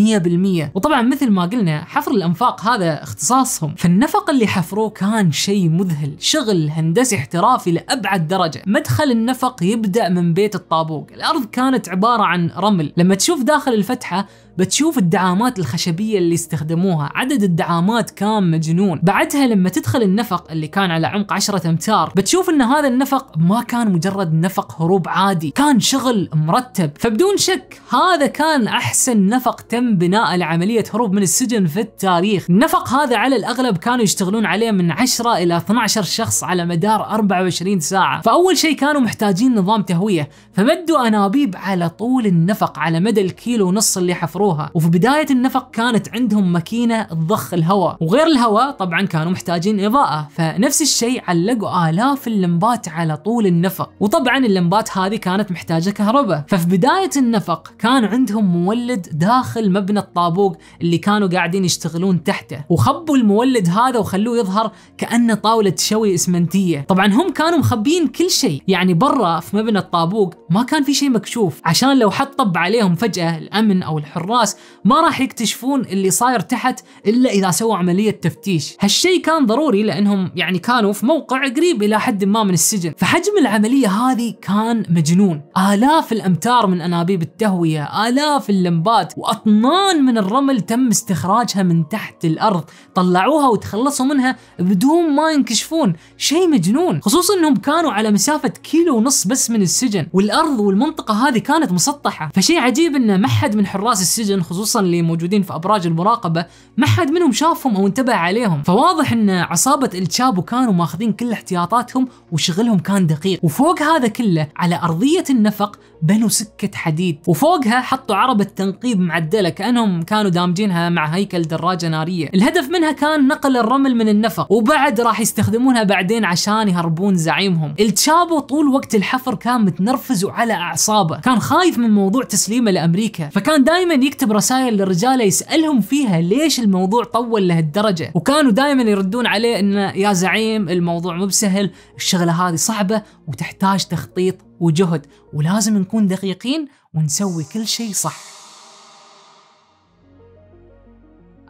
Speaker 1: وطبعا مثل ما قلنا حفر الانفاق هذا اختصاصهم فالنفق اللي حفروه كان شيء مذهل شغل هندسي احترافي لابعد درجه مدخل النفق يبدا من بيت الطابوق الارض كانت عباره عن رمل لما تشوف داخل الفتحه بتشوف الدعامات الخشبيه اللي استخدموها عدد الدعامات كان مجنون بعدها لما تدخل النفق اللي كان على عمق 10 امتار بتشوف ان هذا النفق ما كان مجرد نفق هروب عادي كان شغل مرتب فبدون شك هذا كان احسن نفق تم بناء لعمليه هروب من السجن في التاريخ النفق هذا على الاغلب كانوا يشتغلون عليه من 10 الى 12 شخص على مدار 24 ساعه فاول شيء كانوا محتاجين نظام تهويه فمدوا انابيب على طول النفق على مدى الكيلو ونص اللي حفروه سووها وفي بداية النفق كانت عندهم ماكينة تضخ الهواء وغير الهواء طبعا كانوا محتاجين إضاءة فنفس الشيء علقوا آلاف اللمبات على طول النفق وطبعا اللمبات هذه كانت محتاجة كهرباء ففي بداية النفق كان عندهم مولد داخل مبنى الطابوق اللي كانوا قاعدين يشتغلون تحته وخبوا المولد هذا وخلوه يظهر كأنه طاولة شوي إسمنتية طبعا هم كانوا مخبيين كل شيء يعني برا في مبنى الطابوق ما كان في شيء مكشوف عشان لو حد طب عليهم فجأة الأمن أو الحرية الحراس ما راح يكتشفون اللي صاير تحت الا اذا سووا عمليه تفتيش هالشيء كان ضروري لانهم يعني كانوا في موقع قريب الى حد ما من السجن فحجم العمليه هذه كان مجنون الاف الامتار من انابيب التهويه الاف اللمبات واطنان من الرمل تم استخراجها من تحت الارض طلعوها وتخلصوا منها بدون ما ينكشفون شيء مجنون خصوصا انهم كانوا على مسافه كيلو ونص بس من السجن والارض والمنطقه هذه كانت مسطحه فشيء عجيب انه ما حد من حراس السجن السجن خصوصا اللي موجودين في ابراج المراقبه ما حد منهم شافهم او انتبه عليهم فواضح ان عصابه التشابو كانوا ماخذين كل احتياطاتهم وشغلهم كان دقيق وفوق هذا كله على ارضيه النفق بنوا سكه حديد وفوقها حطوا عربه تنقيب معدله كانهم كانوا دامجينها مع هيكل دراجه ناريه الهدف منها كان نقل الرمل من النفق وبعد راح يستخدمونها بعدين عشان يهربون زعيمهم التشابو طول وقت الحفر كان متنرفز وعلى اعصابه كان خايف من موضوع تسليمه لامريكا فكان دائما يكتب رسائل للرجال يسالهم فيها ليش الموضوع طول لهالدرجه وكانوا دائما يردون عليه انه يا زعيم الموضوع مو بسهل الشغله هذه صعبه وتحتاج تخطيط وجهد ولازم نكون دقيقين ونسوي كل شيء صح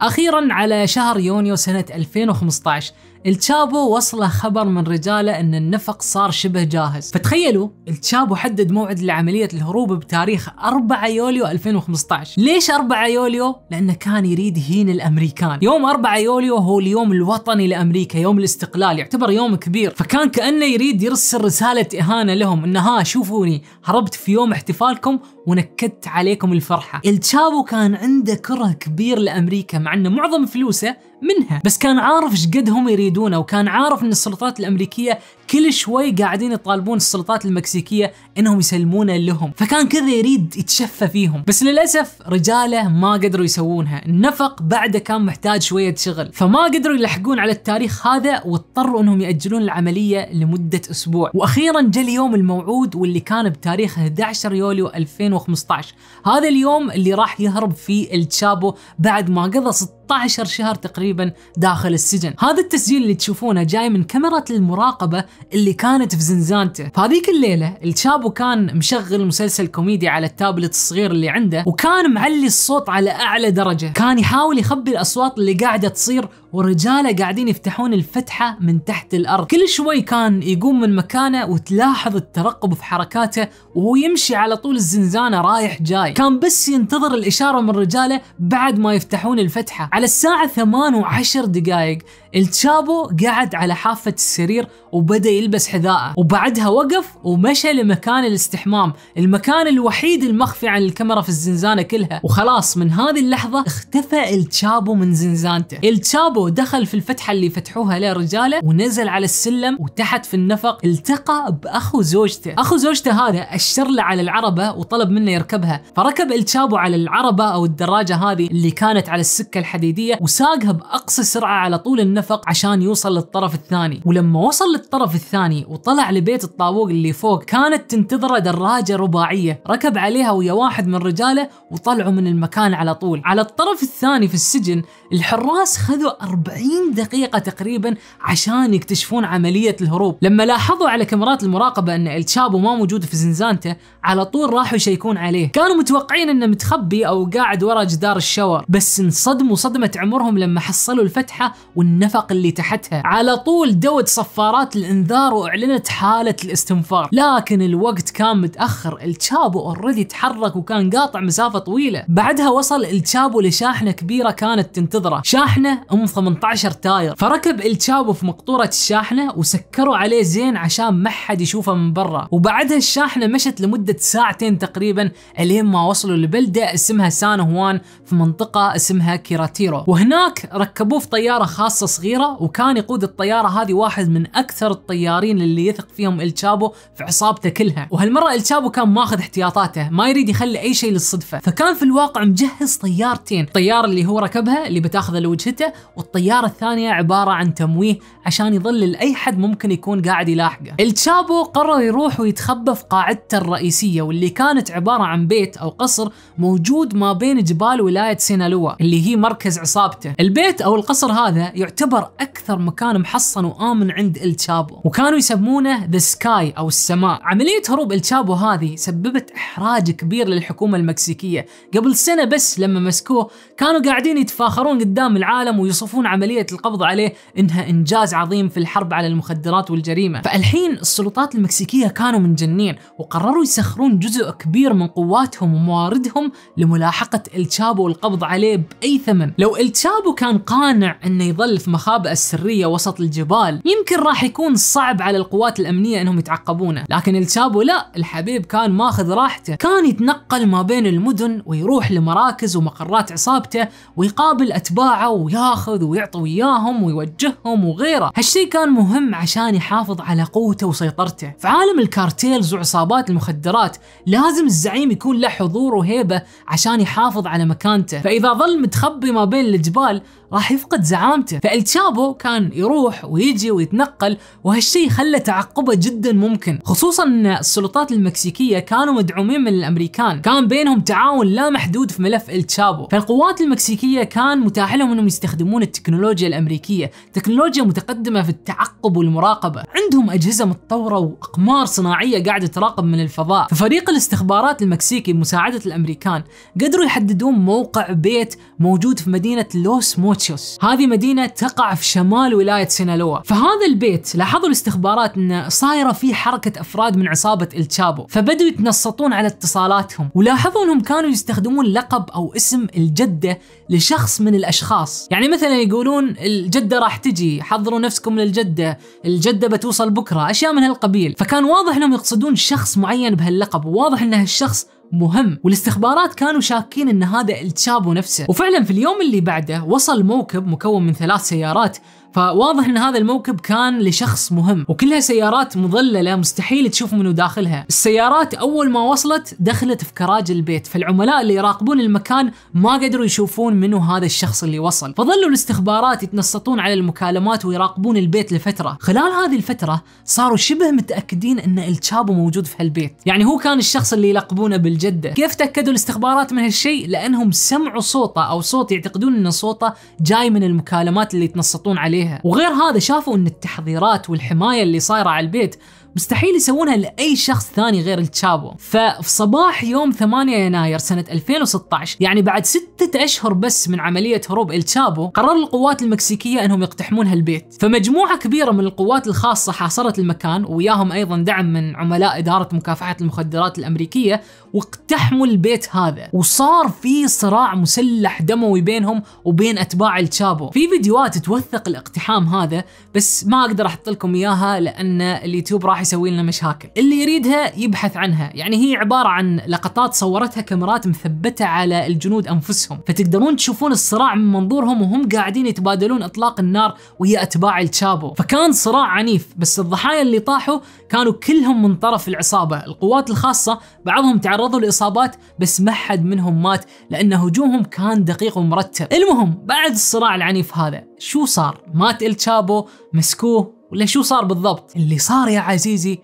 Speaker 1: أخيرا على شهر يونيو سنة 2015 التشابو وصله خبر من رجاله ان النفق صار شبه جاهز فتخيلوا التشابو حدد موعد لعملية الهروب بتاريخ 4 يوليو 2015 ليش 4 يوليو؟ لانه كان يريد يهين الامريكان يوم 4 يوليو هو اليوم الوطني لامريكا يوم الاستقلال يعتبر يوم كبير فكان كأنه يريد يرسل رسالة اهانة لهم انها ها شوفوني هربت في يوم احتفالكم ونكدت عليكم الفرحة التشابو كان عنده كره كبير لامريكا مع ان معظم فلوسه منها بس كان عارف ايش قد هم يريدونه وكان عارف ان السلطات الامريكيه كل شوي قاعدين يطالبون السلطات المكسيكيه انهم يسلمونه لهم فكان كذا يريد يتشفى فيهم بس للاسف رجاله ما قدروا يسوونها النفق بعده كان محتاج شويه شغل فما قدروا يلحقون على التاريخ هذا واضطروا انهم ياجلون العمليه لمده اسبوع واخيرا جاء اليوم الموعود واللي كان بتاريخ 11 يوليو 2015 هذا اليوم اللي راح يهرب فيه التشابو بعد ما قضى 16 شهر تقريبا داخل السجن هذا التسجيل اللي تشوفونه جاي من كاميرات المراقبه اللي كانت في زنزانته فهذيك الليله الشابو كان مشغل مسلسل كوميدي على التابلت الصغير اللي عنده وكان معلي الصوت على اعلى درجه كان يحاول يخبي الاصوات اللي قاعده تصير ورجاله قاعدين يفتحون الفتحه من تحت الارض كل شوي كان يقوم من مكانه وتلاحظ الترقب في حركاته وهو يمشي على طول الزنزانه رايح جاي كان بس ينتظر الاشاره من رجاله بعد ما يفتحون الفتحه على الساعه 8 و10 دقائق التشابو قعد على حافه السرير وبدا بدأ يلبس حذاءه وبعدها وقف ومشى لمكان الاستحمام المكان الوحيد المخفي عن الكاميرا في الزنزانة كلها وخلاص من هذه اللحظة اختفى التشابو من زنزانته التشابو دخل في الفتحة اللي فتحوها له رجاله ونزل على السلم وتحت في النفق التقى بأخو زوجته أخو زوجته هذا أشر له على العربة وطلب منه يركبها فركب التشابو على العربة أو الدراجة هذه اللي كانت على السكة الحديدية وساقها بأقصى سرعة على طول النفق عشان يوصل للطرف الثاني ولما وصل للطرف الطرف الثاني وطلع لبيت الطابوق اللي فوق كانت تنتظره دراجة رباعية ركب عليها ويا واحد من رجاله وطلعوا من المكان على طول على الطرف الثاني في السجن الحراس خذوا 40 دقيقة تقريبا عشان يكتشفون عملية الهروب لما لاحظوا على كاميرات المراقبة ان التشابو ما موجود في زنزانته على طول راحوا يشيكون عليه كانوا متوقعين انه متخبي او قاعد ورا جدار الشاور بس انصدموا صدمة عمرهم لما حصلوا الفتحة والنفق اللي تحتها على طول دوت صفارات الإنسان انذار واعلنت حالة الاستنفار لكن الوقت كان متأخر التشابو اوريدي تحرك وكان قاطع مسافة طويلة بعدها وصل التشابو لشاحنة كبيرة كانت تنتظره شاحنة ام 18 تاير فركب التشابو في مقطورة الشاحنة وسكروا عليه زين عشان ما حد يشوفه من برا وبعدها الشاحنة مشت لمدة ساعتين تقريبا الين ما وصلوا لبلدة اسمها سان هوان في منطقة اسمها كيراتيرو وهناك ركبوه في طيارة خاصة صغيرة وكان يقود الطيارة هذه واحد من أكثر الطيارين اللي يثق فيهم التشابو في عصابته كلها وهالمرة التشابو كان ماخذ احتياطاته ما يريد يخلي أي شيء للصدفة فكان في الواقع مجهز طيارتين الطيارة اللي هو ركبها اللي بتاخذه لوجهته والطيارة الثانية عبارة عن تمويه عشان يظل أي حد ممكن يكون قاعد يلاحقه التشابو قرر يروح ويتخبى في قاعدته الرئيسية واللي كانت عبارة عن بيت أو قصر موجود ما بين جبال ولاية سينالوا اللي هي مركز عصابته البيت أو القصر هذا يعتبر أكثر مكان محصن وآمن عند التشابو وكانوا يسمونه ذا سكاي او السماء عملية هروب التشابو هذه سببت احراج كبير للحكومة المكسيكية قبل سنة بس لما مسكوه كانوا قاعدين يتفاخرون قدام العالم ويصفون عملية القبض عليه انها انجاز عظيم في الحرب على المخدرات والجريمة فالحين السلطات المكسيكية كانوا منجنين وقرروا يسخرون جزء كبير من قواتهم ومواردهم لملاحقة التشابو والقبض عليه بأي ثمن لو التشابو كان قانع انه يظل في مخابئه السرية وسط الجبال يمكن راح يكون صعب على القوات الامنيه انهم يتعقبونه لكن التشابو لا الحبيب كان ماخذ راحته كان يتنقل ما بين المدن ويروح لمراكز ومقرات عصابته ويقابل اتباعه وياخذ ويعطي وياهم ويوجههم وغيره هالشيء كان مهم عشان يحافظ على قوته وسيطرته في عالم الكارتيلز وعصابات المخدرات لازم الزعيم يكون له حضور وهيبه عشان يحافظ على مكانته فاذا ظل متخبي ما بين الجبال راح يفقد زعامته فالتشابو كان يروح ويجي ويتنقل وهالشيء خلى تعقبه جدا ممكن خصوصا ان السلطات المكسيكيه كانوا مدعومين من الامريكان كان بينهم تعاون لا محدود في ملف التشابو فالقوات المكسيكيه كان متاح لهم انهم يستخدمون التكنولوجيا الامريكيه تكنولوجيا متقدمه في التعقب والمراقبه عندهم اجهزه متطوره واقمار صناعيه قاعده تراقب من الفضاء ففريق الاستخبارات المكسيكي بمساعده الامريكان قدروا يحددون موقع بيت موجود في مدينه لوس موت كورتشوس هذه مدينة تقع في شمال ولاية سينالوا فهذا البيت لاحظوا الاستخبارات أن صايرة فيه حركة أفراد من عصابة التشابو فبدوا يتنصتون على اتصالاتهم ولاحظوا أنهم كانوا يستخدمون لقب أو اسم الجدة لشخص من الأشخاص يعني مثلا يقولون الجدة راح تجي حضروا نفسكم للجدة الجدة بتوصل بكرة أشياء من هالقبيل فكان واضح أنهم يقصدون شخص معين بهاللقب وواضح أن هالشخص مهم والاستخبارات كانوا شاكين ان هذا التشابو نفسه وفعلا في اليوم اللي بعده وصل موكب مكون من ثلاث سيارات فواضح ان هذا الموكب كان لشخص مهم وكلها سيارات مظلله مستحيل تشوف منو داخلها السيارات اول ما وصلت دخلت في كراج البيت فالعملاء اللي يراقبون المكان ما قدروا يشوفون منو هذا الشخص اللي وصل فظلوا الاستخبارات يتنصتون على المكالمات ويراقبون البيت لفتره خلال هذه الفتره صاروا شبه متاكدين ان التشابو موجود في هالبيت يعني هو كان الشخص اللي يلقبونه بالجده كيف تاكدوا الاستخبارات من هالشيء لانهم سمعوا صوته او صوت يعتقدون ان صوته جاي من المكالمات اللي يتنصتون عليه عليها وغير هذا شافوا ان التحضيرات والحمايه اللي صايره على البيت مستحيل يسوونها لاي شخص ثاني غير التشابو ففي صباح يوم 8 يناير سنه 2016 يعني بعد ستة اشهر بس من عمليه هروب التشابو قرر القوات المكسيكيه انهم يقتحمون هالبيت فمجموعه كبيره من القوات الخاصه حاصرت المكان وياهم ايضا دعم من عملاء اداره مكافحه المخدرات الامريكيه واقتحموا البيت هذا وصار في صراع مسلح دموي بينهم وبين اتباع التشابو في فيديوهات توثق الاقتحام هذا بس ما اقدر احط لكم اياها لان اليوتيوب راح يسوي لنا مشاكل اللي يريدها يبحث عنها يعني هي عباره عن لقطات صورتها كاميرات مثبته على الجنود انفسهم فتقدرون تشوفون الصراع من منظورهم وهم قاعدين يتبادلون اطلاق النار ويا اتباع التشابو فكان صراع عنيف بس الضحايا اللي طاحوا كانوا كلهم من طرف العصابه القوات الخاصه بعضهم تعرف تعرضوا لاصابات بس ما حد منهم مات لان هجومهم كان دقيق ومرتب. المهم بعد الصراع العنيف هذا شو صار؟ مات التشابو؟ مسكوه؟ ولا شو صار بالضبط؟ اللي صار يا عزيزي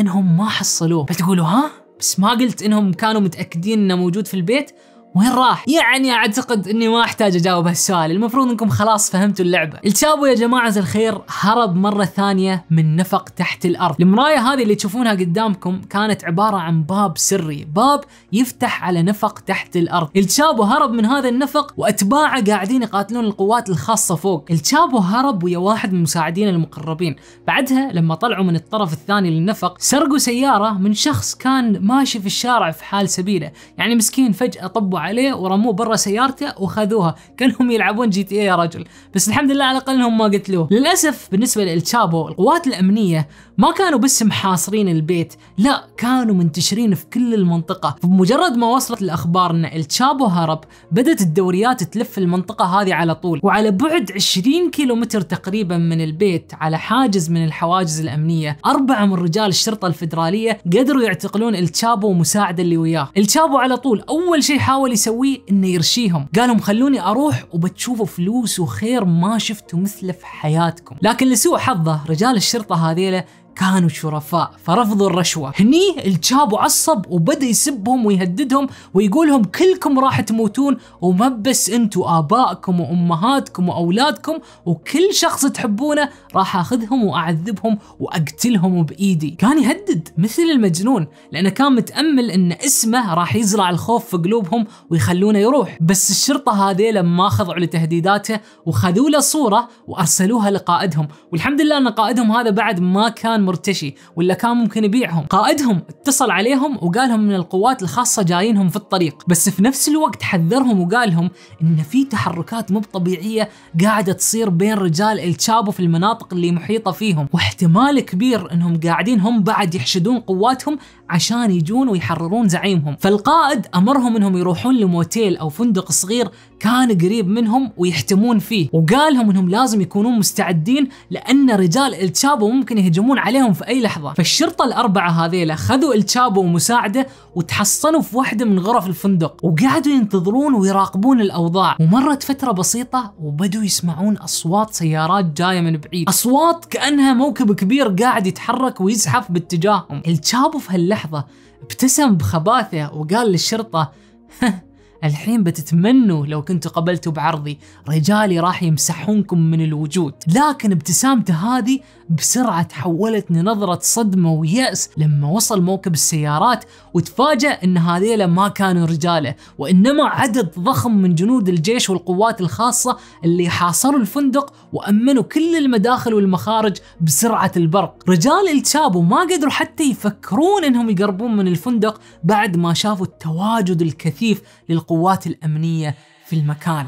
Speaker 1: انهم ما حصلوه، بتقولوا ها؟ بس ما قلت انهم كانوا متاكدين انه موجود في البيت؟ وين راح؟ يعني اعتقد اني ما احتاج اجاوب هالسؤال، المفروض انكم خلاص فهمتوا اللعبه. التشابو يا جماعه الخير هرب مره ثانيه من نفق تحت الارض، المرايه هذه اللي تشوفونها قدامكم كانت عباره عن باب سري، باب يفتح على نفق تحت الارض. التشابو هرب من هذا النفق واتباعه قاعدين يقاتلون القوات الخاصه فوق. التشابو هرب ويا واحد من مساعدين المقربين، بعدها لما طلعوا من الطرف الثاني للنفق سرقوا سياره من شخص كان ماشي في الشارع في حال سبيله، يعني مسكين فجاه طبوا عليه ورموه برا سيارته وخذوها كانهم يلعبون جي تي اي يا رجل بس الحمد لله على الاقل انهم ما قتلوه للاسف بالنسبه للتشابو القوات الامنيه ما كانوا بس محاصرين البيت لا كانوا منتشرين في كل المنطقه فبمجرد ما وصلت الاخبار ان التشابو هرب بدات الدوريات تلف المنطقه هذه على طول وعلى بعد 20 كيلومتر تقريبا من البيت على حاجز من الحواجز الامنيه اربعه من رجال الشرطه الفدراليه قدروا يعتقلون التشابو ومساعده اللي وياه التشابو على طول اول شيء حاول حاول يسويه انه يرشيهم قالهم خلوني اروح وبتشوفوا فلوس وخير ما شفتوا مثله في حياتكم لكن لسوء حظه رجال الشرطه هذيله كانوا شرفاء فرفضوا الرشوة هني الشاب عصب وبدأ يسبهم ويهددهم ويقولهم كلكم راح تموتون وما بس انتوا آبائكم وأمهاتكم وأولادكم وكل شخص تحبونه راح أخذهم وأعذبهم وأقتلهم بإيدي كان يهدد مثل المجنون لأنه كان متأمل أن اسمه راح يزرع الخوف في قلوبهم ويخلونه يروح بس الشرطة هذه لما خضعوا لتهديداته وخذوا له صورة وأرسلوها لقائدهم والحمد لله أن قائدهم هذا بعد ما كان كان مرتشي ولا كان ممكن يبيعهم قائدهم اتصل عليهم وقالهم ان القوات الخاصة جايينهم في الطريق بس في نفس الوقت حذرهم وقالهم ان في تحركات مو طبيعية قاعدة تصير بين رجال التشابو في المناطق اللي محيطة فيهم واحتمال كبير انهم قاعدين هم بعد يحشدون قواتهم عشان يجون ويحررون زعيمهم فالقائد امرهم انهم يروحون لموتيل او فندق صغير كان قريب منهم ويحتمون فيه وقال لهم انهم لازم يكونون مستعدين لان رجال التشابو ممكن يهجمون عليهم في اي لحظه فالشرطه الاربعه هذيلا خذوا التشابو ومساعده وتحصنوا في واحده من غرف الفندق وقعدوا ينتظرون ويراقبون الاوضاع ومرت فتره بسيطه وبدوا يسمعون اصوات سيارات جايه من بعيد اصوات كانها موكب كبير قاعد يتحرك ويزحف باتجاههم التشابو في هاللحظه ابتسم بخباثه وقال للشرطه الحين بتتمنوا لو كنتوا قبلتوا بعرضي رجالي راح يمسحونكم من الوجود لكن ابتسامته هذه بسرعة تحولت لنظرة صدمة ويأس لما وصل موكب السيارات وتفاجأ ان هذيلا ما كانوا رجاله وانما عدد ضخم من جنود الجيش والقوات الخاصة اللي حاصروا الفندق وأمنوا كل المداخل والمخارج بسرعة البرق رجال التشابو ما قدروا حتى يفكرون انهم يقربون من الفندق بعد ما شافوا التواجد الكثيف للقوات القوات الأمنية في المكان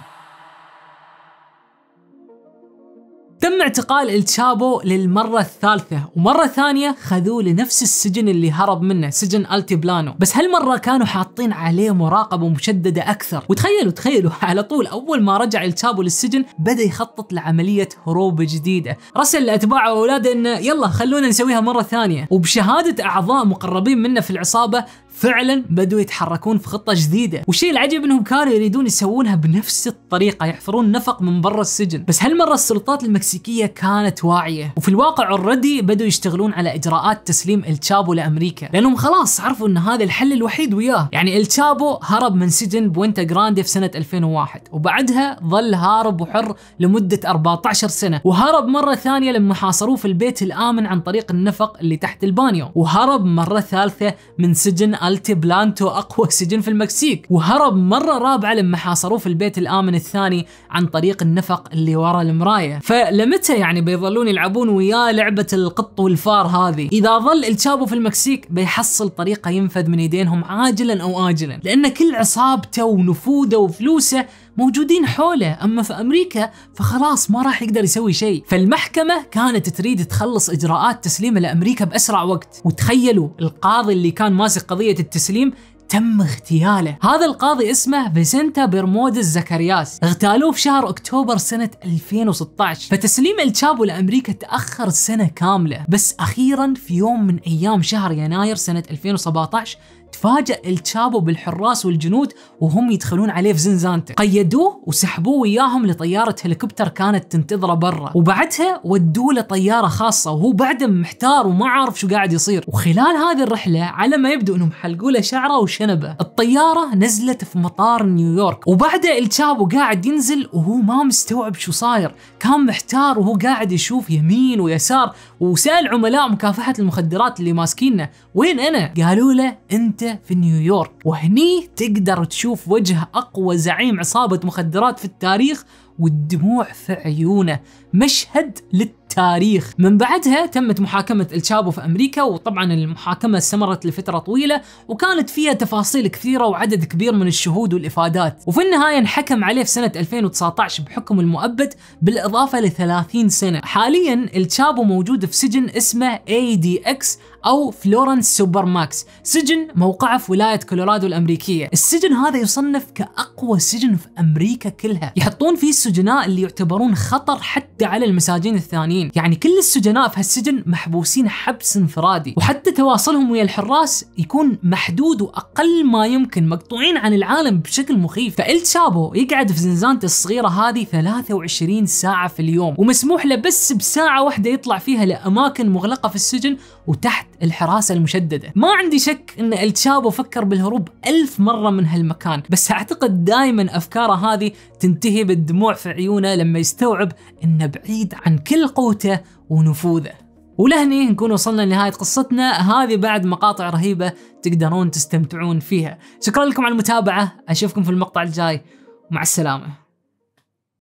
Speaker 1: تم اعتقال التشابو للمرة الثالثة ومرة ثانية خذوه لنفس السجن اللي هرب منه سجن التيبلانو بس هالمرة كانوا حاطين عليه مراقبة مشددة أكثر وتخيلوا تخيلوا على طول أول ما رجع التشابو للسجن بدأ يخطط لعملية هروب جديدة رسل لأتباعه وأولاده أنه يلا خلونا نسويها مرة ثانية وبشهادة أعضاء مقربين منه في العصابة فعلا بدوا يتحركون في خطه جديده والشيء العجيب انهم كانوا يريدون يسوونها بنفس الطريقه يحفرون نفق من برا السجن بس هالمره السلطات المكسيكيه كانت واعيه وفي الواقع اوريدي بدوا يشتغلون على اجراءات تسليم التشابو لامريكا لانهم خلاص عرفوا ان هذا الحل الوحيد وياه يعني التشابو هرب من سجن بوينتا جراندي في سنه 2001 وبعدها ظل هارب وحر لمده 14 سنه وهرب مره ثانيه لما حاصروه في البيت الامن عن طريق النفق اللي تحت البانيو وهرب مره ثالثه من سجن التبلانتو أقوى سجن في المكسيك وهرب مرة رابعة لما حاصروه في البيت الآمن الثاني عن طريق النفق اللي ورا المراية فلمتى يعني بيظلون يلعبون وياه لعبة القط والفار هذه إذا ظل التشابو في المكسيك بيحصل طريقة ينفذ من يدينهم عاجلا أو آجلا لأن كل عصابته ونفوذه وفلوسه موجودين حوله أما في أمريكا فخلاص ما راح يقدر يسوي شيء فالمحكمة كانت تريد تخلص إجراءات تسليمه لأمريكا بأسرع وقت وتخيلوا القاضي اللي كان ماسك قضية التسليم تم اغتياله هذا القاضي اسمه فيسنتا برمودز زكرياس اغتالوه في شهر اكتوبر سنة 2016 فتسليم التشابو لامريكا تأخر سنة كاملة بس اخيرا في يوم من ايام شهر يناير سنة 2017 تفاجأ التشابو بالحراس والجنود وهم يدخلون عليه في زنزانته قيدوه وسحبوه وياهم لطيارة هليكوبتر كانت تنتظره برا وبعدها ودوه لطيارة خاصة وهو بعده محتار وما عارف شو قاعد يصير وخلال هذه الرحلة على ما يبدو انهم حلقوا له شعره وشنبه الطيارة نزلت في مطار نيويورك وبعدها التشابو قاعد ينزل وهو ما مستوعب شو صاير كان محتار وهو قاعد يشوف يمين ويسار وسأل عملاء مكافحة المخدرات اللي ماسكينه وين انا قالوا له انت حياته في نيويورك وهني تقدر تشوف وجه أقوى زعيم عصابة مخدرات في التاريخ والدموع في عيونه مشهد للتاريخ من بعدها تمت محاكمة الشابو في أمريكا وطبعا المحاكمة استمرت لفترة طويلة وكانت فيها تفاصيل كثيرة وعدد كبير من الشهود والإفادات وفي النهاية انحكم عليه في سنة 2019 بحكم المؤبد بالإضافة ل 30 سنة حاليا الشابو موجود في سجن اسمه ADX أو فلورنس سوبر ماكس سجن موقعه في ولاية كولورادو الأمريكية السجن هذا يصنف كأقوى سجن في أمريكا كلها يحطون فيه السجناء اللي يعتبرون خطر حتى على المساجين الثانيين يعني كل السجناء في هالسجن محبوسين حبس انفرادي وحتى تواصلهم ويا الحراس يكون محدود وأقل ما يمكن مقطوعين عن العالم بشكل مخيف فالتشابو يقعد في زنزانته الصغيرة هذه 23 ساعة في اليوم ومسموح له بس بساعة واحدة يطلع فيها لأماكن مغلقة في السجن وتحت الحراسة المشددة ما عندي شك أن التشابو فكر بالهروب ألف مرة من هالمكان بس أعتقد دائما أفكاره هذه تنتهي بالدموع في عيونه لما يستوعب أنه بعيد عن كل قوته ونفوذه ولهني نكون وصلنا لنهاية قصتنا هذه بعد مقاطع رهيبة تقدرون تستمتعون فيها شكرا لكم على المتابعة أشوفكم في المقطع الجاي مع السلامة